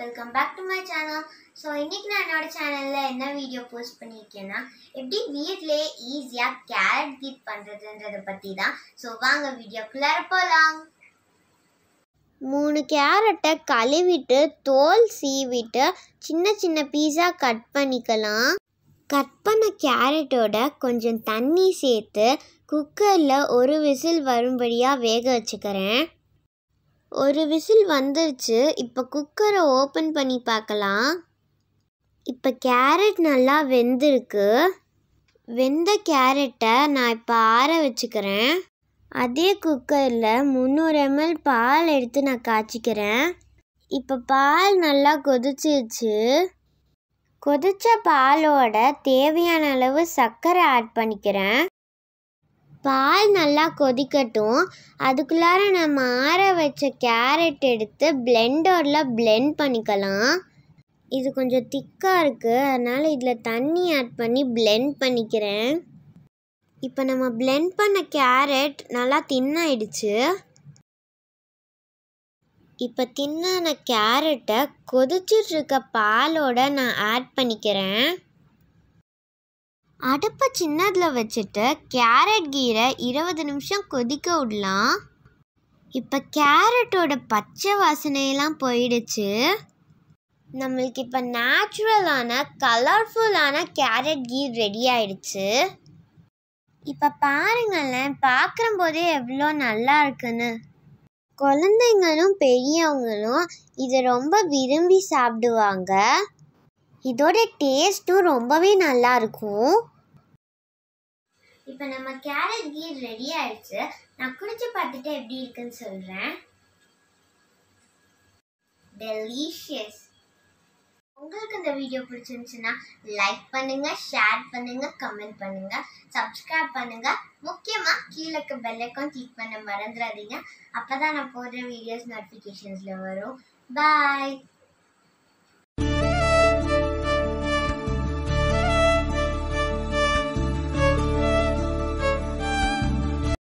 welcome back to my channel so இன்றைக்கி நான் என்னோடய சேனலில் என்ன வீடியோ போஸ்ட் பண்ணியிருக்கேன்னா எப்படி வீட்டிலே ஈஸியாக கேரட் கீட் பண்ணுறதுன்றதை பற்றி தான் ஸோ வாங்க வீடியோக்குள்ளே போகலாம் மூணு கேரட்டை கழுவிட்டு தோல் சீவிட்டு சின்ன சின்ன பீஸாக கட் பண்ணிக்கலாம் கட் பண்ண கேரட்டோட கொஞ்சம் தண்ணி சேர்த்து குக்கரில் ஒரு விசில் வரும்படியாக வேக வச்சுக்கிறேன் ஒரு விசில் வந்துருச்சு இப்போ குக்கரை ஓப்பன் பண்ணி பார்க்கலாம் இப்போ கேரட் நல்லா வெந்திருக்கு வெந்த கேரட்டை நான் இப்போ ஆற வச்சுக்கிறேன் அதே குக்கரில் முந்நூறு எம்எல் பால் எடுத்து நான் காய்ச்சிக்கிறேன் இப்போ பால் நல்லா கொதிச்சிருச்சு கொதித்த பாலோட தேவையான அளவு சர்க்கரை ஆட் பண்ணிக்கிறேன் பால் நல்லா கொதிக்கட்டும் அதுக்குள்ளார நம்ம ஆற வச்ச கேரட் எடுத்து பிளெண்டரில் பிளெண்ட் பண்ணிக்கலாம் இது கொஞ்சம் திக்காக இருக்குது அதனால் இதில் தண்ணி ஆட் பண்ணி பிளெண்ட் பண்ணிக்கிறேன் இப்போ நம்ம பிளெண்ட் பண்ண கேரட் நல்லா தின்னாயிடுச்சு இப்போ தின்னான கேரட்டை கொதிச்சிட்ருக்க பாலோட நான் ஆட் பண்ணிக்கிறேன் அடுப்பை சின்னதில் வச்சுட்டு கேரட் கீரை இருபது நிமிஷம் கொதிக்க விடலாம் இப்போ கேரட்டோட பச்சை வாசனையெல்லாம் போயிடுச்சு நம்மளுக்கு இப்போ நேச்சுரலான கலர்ஃபுல்லான கேரட் கீர் ரெடி ஆயிடுச்சு இப்போ பாருங்களேன் பார்க்குற போதே எவ்வளோ நல்லா இருக்குன்னு குழந்தைங்களும் பெரியவங்களும் இதை ரொம்ப விரும்பி சாப்பிடுவாங்க இதோட டேஸ்ட்டும் ரொம்பவே நல்லா இருக்கும் இப்போ நம்ம கேரட் கீர் ரெடி ஆயிடுச்சு நான் குடிச்சு பார்த்துட்டு எப்படி இருக்குன்னு சொல்கிறேன் டெலிஷியஸ் உங்களுக்கு இந்த வீடியோ பிடிச்சிருந்துச்சுன்னா லைக் பண்ணுங்க ஷேர் பண்ணுங்க கமெண்ட் பண்ணுங்க சப்ஸ்கிரைப் பண்ணுங்க முக்கியமாக கீழே பெல்லைக்கும் கிளிக் பண்ண மறந்துடாதீங்க அப்போ தான் நான் போடுற வீடியோஸ் நோட்டிஃபிகேஷன்ஸில் வரும் பாய்